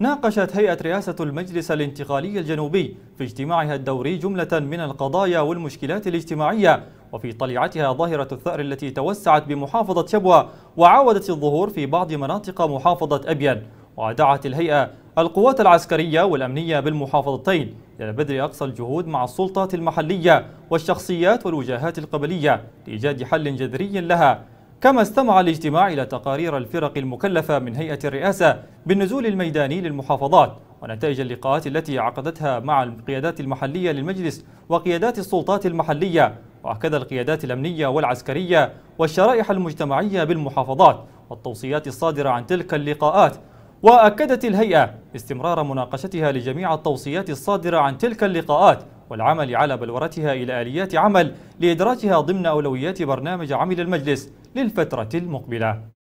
ناقشت هيئة رئاسة المجلس الانتقالي الجنوبي في اجتماعها الدوري جملة من القضايا والمشكلات الاجتماعية وفي طليعتها ظاهرة الثأر التي توسعت بمحافظة شبوة وعاودت الظهور في بعض مناطق محافظة أبين ودعت الهيئة القوات العسكرية والأمنية بالمحافظتين إلى بذل أقصى الجهود مع السلطات المحلية والشخصيات والوجهات القبلية لإيجاد حل جذري لها كما استمع الاجتماع إلى تقارير الفرق المكلفة من هيئة الرئاسة بالنزول الميداني للمحافظات ونتائج اللقاءات التي عقدتها مع القيادات المحلية للمجلس وقيادات السلطات المحلية وهكذا القيادات الأمنية والعسكرية والشرائح المجتمعية بالمحافظات والتوصيات الصادرة عن تلك اللقاءات وأكدت الهيئة استمرار مناقشتها لجميع التوصيات الصادرة عن تلك اللقاءات والعمل على بلورتها إلى آليات عمل لإدراجها ضمن أولويات برنامج عمل المجلس للفترة المقبلة